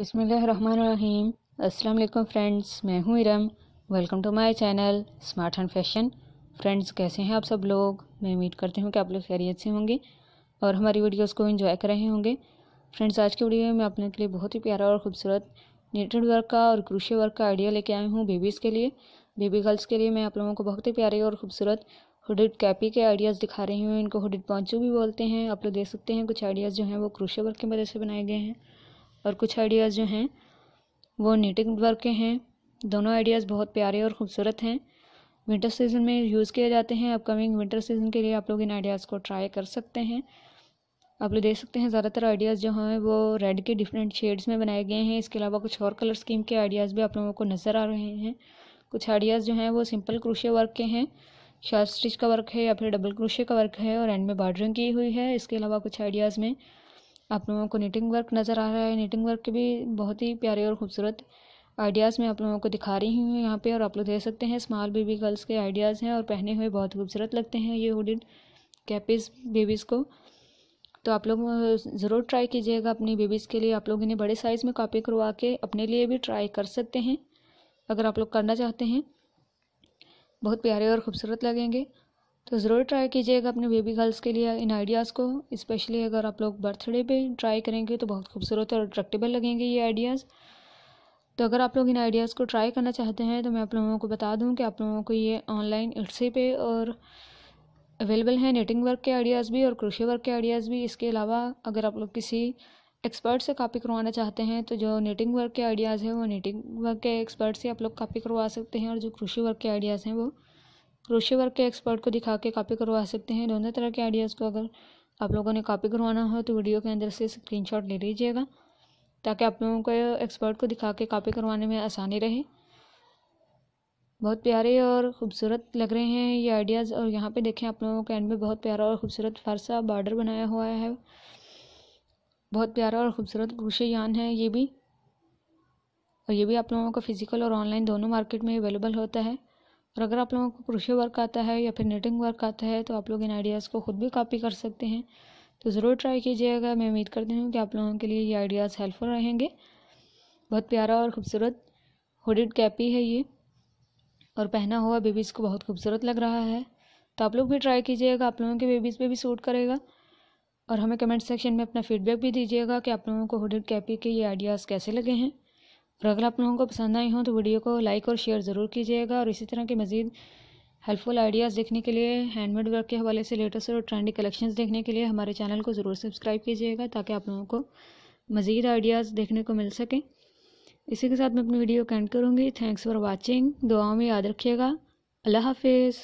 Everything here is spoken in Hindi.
बिसमीम असल फ्रेंड्स मैं हूँ Iram welcome to my channel smart and fashion friends कैसे हैं आप सब लोग मैं उम्मीद करती हूँ कि आप लोग खैरियत से होंगे और हमारी वीडियोस को एंजॉय कर रहे होंगे फ्रेंड्स आज की वीडियो में मैं अपने के लिए बहुत ही प्यारा और ख़ूबसूरत नेटेड वर्क का और क्रूशे वर्क का आइडिया लेके आई हूँ बेबीज़ के लिए बेबी गर्ल्स के लिए मैं आप लोगों को बहुत ही प्यारे और ख़ूबसूरत हुडेड कैपी के आइडियाज़ दिखा रही हूँ इनको हुडेड पॉन्चू भी बोलते हैं आप लोग देख सकते हैं कुछ आइडियाज़ जो हैं वो क्रूशे वर्क की मदद से बनाए गए हैं और कुछ आइडियाज़ जो हैं वो नीटिंग वर्क के हैं दोनों आइडियाज़ बहुत प्यारे और ख़ूबसूरत हैं विंटर सीज़न में यूज़ किए जाते हैं अपकमिंग विंटर सीज़न के लिए आप लोग इन आइडियाज़ को ट्राई कर सकते हैं आप लोग देख सकते हैं ज़्यादातर आइडियाज़ जो हैं वो रेड के डिफरेंट शेड्स में बनाए गए हैं इसके अलावा कुछ और कलर स्कीम के आइडियाज़ भी आप लोगों को नज़र आ रहे हैं कुछ आइडियाज़ जो हैं वो सिंपल क्रोशे वर्क के हैं शार्ट स्टिच का वर्क है या फिर डबल क्रोशे का वर्क है और एंड में बॉर्डरिंग की हुई है इसके अलावा कुछ आइडियाज़ में आप लोगों को नीटिंग वर्क नज़र आ रहा है नीटिंग वर्क के भी बहुत ही प्यारे और ख़ूबसूरत आइडियाज़ मैं आप लोगों को दिखा रही हूँ यहाँ पे और आप लोग देख सकते हैं स्मॉल बेबी गर्ल्स के आइडियाज़ हैं और पहने हुए बहुत खूबसूरत लगते हैं ये हुडिड कैपीज़ बेबीज़ को तो आप लोग ज़रूर ट्राई कीजिएगा अपनी बेबीज़ के लिए आप लोग इन्हें बड़े साइज़ में कॉपी करवा के अपने लिए भी ट्राई कर सकते हैं अगर आप लोग करना चाहते हैं बहुत प्यारे और ख़ूबसूरत लगेंगे तो ज़रूर ट्राई कीजिएगा अपने बेबी गर्ल्स के लिए इन आइडियाज़ को इस्पेशली अगर आप लोग बर्थडे पे ट्राई करेंगे तो बहुत खूबसूरत और अट्रैक्टेबल लगेंगे ये आइडियाज़ तो अगर आप लोग इन आइडियाज़ को ट्राई करना चाहते हैं तो मैं आप लोगों को बता दूँ कि आप लोगों को ये ऑनलाइन इट्सी पे और अवेलेबल हैं नेटिंग वर्क के आइडियाज़ भी और क्रोशे वर्क के आइडियाज़ भी इसके अलावा अगर आप लोग किसी एक्सपर्ट से कापी करवाना चाहते हैं तो जो नेटिंग वर्क के आइडियाज़ हैं वो नेटिंग वर्क के एक्सपर्ट से आप लोग कापी करवा सकते हैं और जो क्रोशे वर्क के आइडियाज़ हैं वो क्रोशे वर्क के एक्सपर्ट को दिखा के कॉपी करवा सकते हैं दोनों तरह के आइडियाज़ को अगर आप लोगों ने कॉपी करवाना हो तो वीडियो के अंदर से स्क्रीन ले लीजिएगा ताकि आप लोगों को एक्सपर्ट को दिखा के कॉपी करवाने में आसानी रहे बहुत प्यारे और ख़ूबसूरत लग रहे हैं ये आइडियाज़ और यहाँ पे देखें आप लोगों के एंड में बहुत प्यारा और ख़ूबसूरत फरसा बॉर्डर बनाया हुआ है बहुत प्यारा और ख़ूबसूरत क्रूशे यान है ये भी और ये भी आप लोगों का फ़िज़िकल और ऑनलाइन दोनों मार्केट में अवेलेबल होता है और अगर आप लोगों को क्रोशे वर्क आता है या फिर नेटिंग वर्क आता है तो आप लोग इन आइडियाज़ को खुद भी कॉपी कर सकते हैं तो ज़रूर ट्राई कीजिएगा मैं उम्मीद करती हूँ कि आप लोगों के लिए ये आइडियाज़ हेल्पफुल रहेंगे बहुत प्यारा और ख़ूबसूरत हुडेड कैपी है ये और पहना हुआ बेबीज़ को बहुत खूबसूरत लग रहा है तो आप लोग भी ट्राई कीजिएगा आप लोगों के बेबीज़ पर भी सूट करेगा और हमें कमेंट सेक्शन में अपना फीडबैक भी दीजिएगा कि आप लोगों को हुडेड कैपी के ये आइडियाज़ कैसे लगे हैं और अगर आप लोगों को पसंद आई हो तो वीडियो को लाइक और शेयर ज़रूर कीजिएगा और इसी तरह के मज़ीद हेल्पफुल आइडियाज़ देखने के लिए हैंडमेड वर्क के हवाले से लेटेस्ट और ट्रेंडी कलेक्शंस देखने के लिए हमारे चैनल को ज़रूर सब्सक्राइब कीजिएगा ताकि आप लोगों को मज़ीद आइडियाज़ देखने को मिल सकें इसी के साथ मैं अपनी वीडियो को एंड करूँगी थैंक्स फॉर वॉचिंग दुआओं में याद रखिएगा अल्लाह हाफिज़